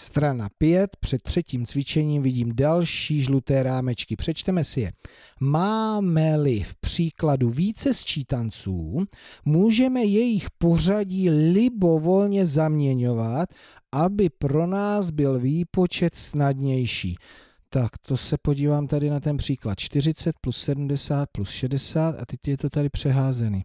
Strana 5, před třetím cvičením vidím další žluté rámečky, přečteme si je. Máme-li v příkladu více sčítanců, můžeme jejich pořadí libovolně zaměňovat, aby pro nás byl výpočet snadnější. Tak to se podívám tady na ten příklad. 40 plus 70 plus 60 a teď je to tady přeházený.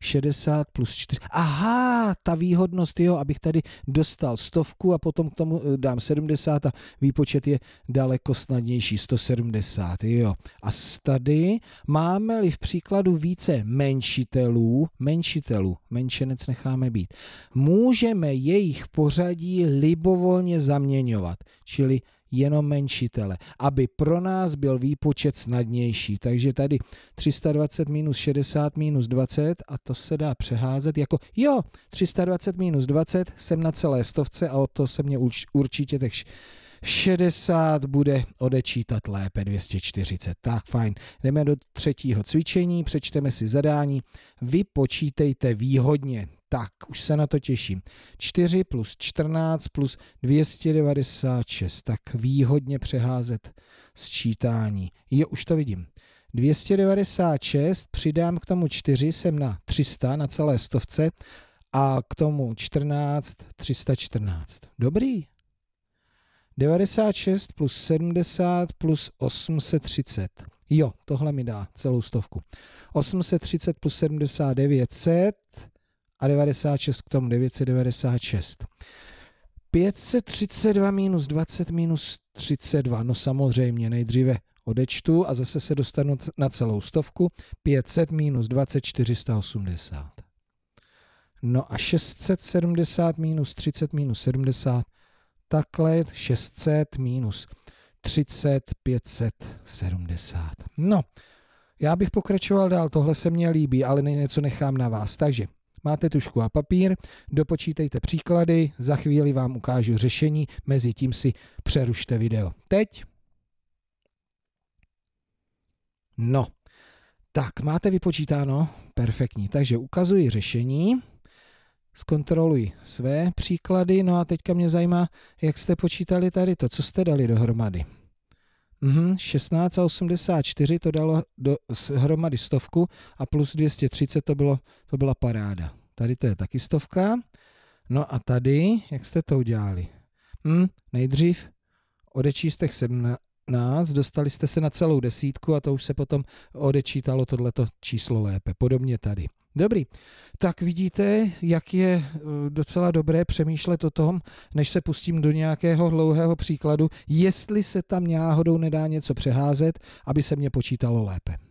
60 plus 4. Aha, ta výhodnost, jo, abych tady dostal stovku a potom k tomu eh, dám 70 a výpočet je daleko snadnější, 170, jo. A tady máme-li v příkladu více menšitelů, menšitelů, menšenec necháme být, můžeme jejich pořadí libovolně zaměňovat, čili jenom menšitele, aby pro nás byl výpočet snadnější. Takže tady 320 minus 60 minus 20 a to se dá přeházet jako jo, 320 minus 20 jsem na celé stovce a o to se mě určitě tak 60 bude odečítat lépe 240. Tak fajn, jdeme do třetího cvičení, přečteme si zadání, vypočítejte výhodně. Tak, už se na to těším. 4 plus 14 plus 296, tak výhodně přeházet sčítání. Jo, už to vidím. 296 přidám k tomu 4, jsem na 300, na celé stovce a k tomu 14, 314. Dobrý. 96 plus 70 plus 830. Jo, tohle mi dá celou stovku. 830 plus 7900 a 96 k tomu 996. 532 minus 20 minus 32, no samozřejmě nejdříve odečtu a zase se dostanu na celou stovku, 500 minus 20, 480. No a 670 minus 30 minus 70, takhle 600 minus 30, 570. No, já bych pokračoval dál, tohle se mně líbí, ale něco nechám na vás. Takže Máte tušku a papír, dopočítejte příklady, za chvíli vám ukážu řešení, mezi tím si přerušte video. Teď. No, tak máte vypočítáno, perfektní. Takže ukazuji řešení, zkontroluji své příklady, no a teďka mě zajímá, jak jste počítali tady to, co jste dali dohromady. Mm, 16 a 84 to dalo do, hromady stovku a plus 230 to, bylo, to byla paráda. Tady to je taky stovka. No a tady, jak jste to udělali? Hm, nejdřív těch 17, dostali jste se na celou desítku a to už se potom odečítalo tohleto číslo lépe. Podobně tady. Dobrý. Tak vidíte, jak je eh, docela dobré přemýšlet o tom, než se pustím do nějakého dlouhého příkladu, jestli se tam náhodou nedá něco přeházet, aby se mě počítalo lépe.